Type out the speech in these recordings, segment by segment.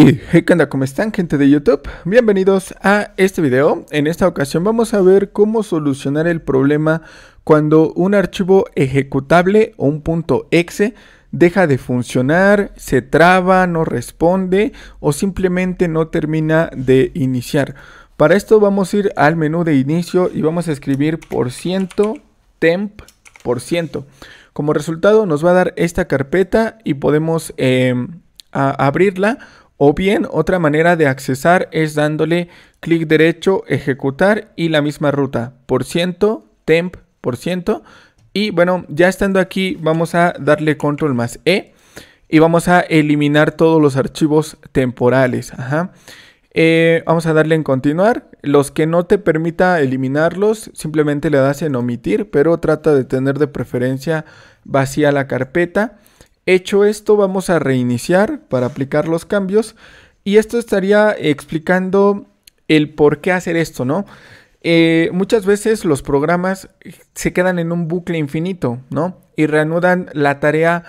Y hey, ¿qué ¿Cómo están gente de YouTube? Bienvenidos a este video. En esta ocasión vamos a ver cómo solucionar el problema cuando un archivo ejecutable o un punto .exe deja de funcionar, se traba, no responde o simplemente no termina de iniciar. Para esto vamos a ir al menú de inicio y vamos a escribir por ciento temp por ciento. Como resultado nos va a dar esta carpeta y podemos em, abrirla o bien otra manera de accesar es dándole clic derecho, ejecutar y la misma ruta, por ciento, temp, por ciento. Y bueno, ya estando aquí vamos a darle control más E y vamos a eliminar todos los archivos temporales. Ajá. Eh, vamos a darle en continuar. Los que no te permita eliminarlos, simplemente le das en omitir, pero trata de tener de preferencia vacía la carpeta. Hecho esto, vamos a reiniciar para aplicar los cambios. Y esto estaría explicando el por qué hacer esto, ¿no? Eh, muchas veces los programas se quedan en un bucle infinito, ¿no? Y reanudan la tarea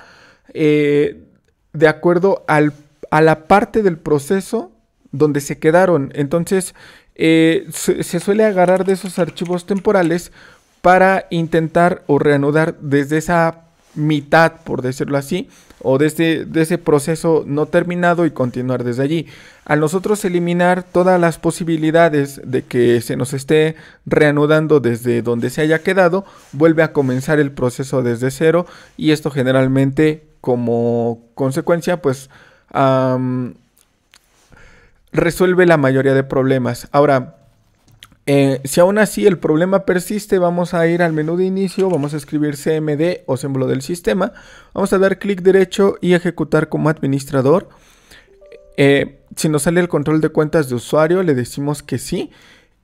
eh, de acuerdo a la parte del proceso donde se quedaron. Entonces, eh, se, se suele agarrar de esos archivos temporales para intentar o reanudar desde esa mitad, por decirlo así, o de, ese proceso no terminado y continuar desde allí. a nosotros eliminar todas las posibilidades de que se nos esté reanudando desde donde se haya quedado, vuelve a comenzar el proceso desde cero y esto generalmente como consecuencia pues resuelve la mayoría de problemas. Ahora, eh, si aún así el problema persiste, vamos a ir al menú de inicio, vamos a escribir CMD o símbolo del sistema, vamos a dar clic derecho y ejecutar como administrador. Eh, si nos sale el control de cuentas de usuario, le decimos que sí.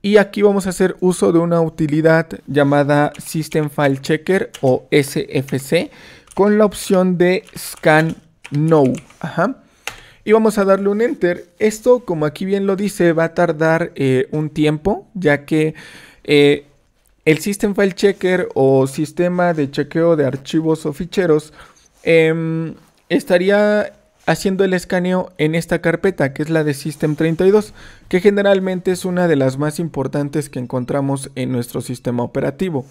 Y aquí vamos a hacer uso de una utilidad llamada System File Checker o SFC con la opción de Scan Now, Ajá y vamos a darle un enter. Esto, como aquí bien lo dice, va a tardar eh, un tiempo, ya que eh, el System File Checker o sistema de chequeo de archivos o ficheros em, estaría haciendo el escaneo en esta carpeta, que es la de System32, que generalmente es una de las más importantes que encontramos en nuestro sistema operativo.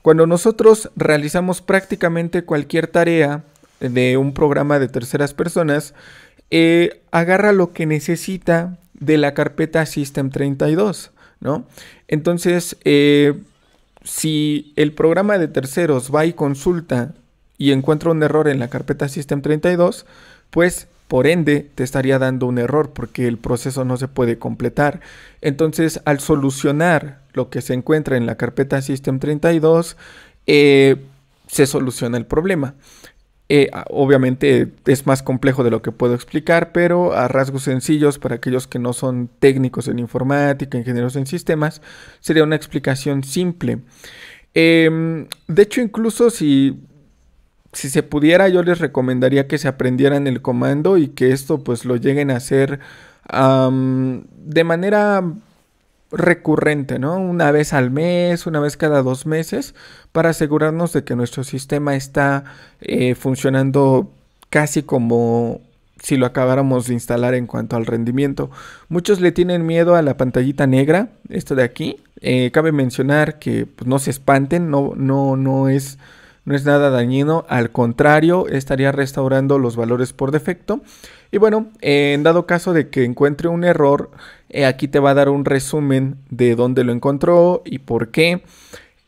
Cuando nosotros realizamos prácticamente cualquier tarea de un programa de terceras personas, eh, agarra lo que necesita de la carpeta System32, ¿no? Entonces, eh, si el programa de terceros va y consulta y encuentra un error en la carpeta System32, pues por ende te estaría dando un error porque el proceso no se puede completar. Entonces, al solucionar lo que se encuentra en la carpeta System32, eh, se soluciona el problema. Eh, obviamente es más complejo de lo que puedo explicar, pero a rasgos sencillos para aquellos que no son técnicos en informática, ingenieros en sistemas, sería una explicación simple. Em, de hecho, incluso si, si se pudiera, yo les recomendaría que se aprendieran el comando y que esto pues lo lleguen a hacer de manera recurrente, ¿no? Una vez al mes, una vez cada dos meses, para asegurarnos de que nuestro sistema está eh, funcionando casi como si lo acabáramos de instalar en cuanto al rendimiento. Muchos le tienen miedo a la pantallita negra, esto de aquí. Eh, cabe mencionar que pues, no se espanten, no, no, no es no es nada dañino, al contrario, estaría restaurando los valores por defecto y bueno, en dado caso de que encuentre un error, eh, aquí te va a dar un resumen de dónde lo encontró y por qué.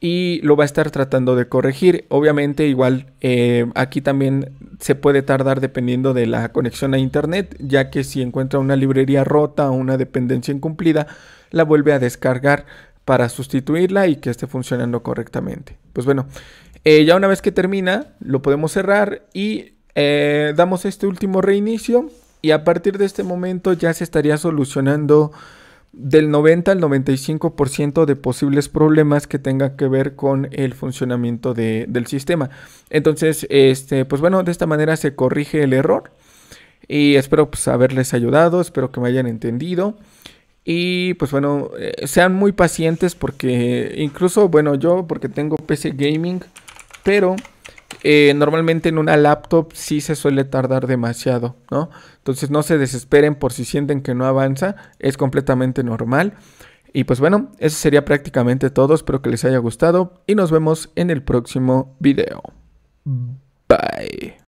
Y lo va a estar tratando de corregir. Obviamente igual eh, aquí también se puede tardar dependiendo de la conexión a internet, ya que si encuentra una librería rota o una dependencia incumplida, la vuelve a descargar para sustituirla y que esté funcionando correctamente. Pues bueno, eh, ya una vez que termina, lo podemos cerrar y eh, damos este último reinicio y a partir de este momento ya se estaría solucionando del 90 al 95% de posibles problemas que tengan que ver con el funcionamiento del sistema. Entonces, este, pues bueno, de esta manera se corrige el error y espero pues, haberles ayudado, espero que me hayan entendido. Y pues bueno, eh, sean muy pacientes porque incluso, bueno, yo porque tengo PC Gaming, pero eh, normalmente en una laptop sí se suele tardar demasiado, ¿no? Entonces no se desesperen por si sienten que no avanza, es completamente normal. Y pues bueno, eso sería prácticamente todo, espero que les haya gustado y nos vemos en el próximo video. Bye.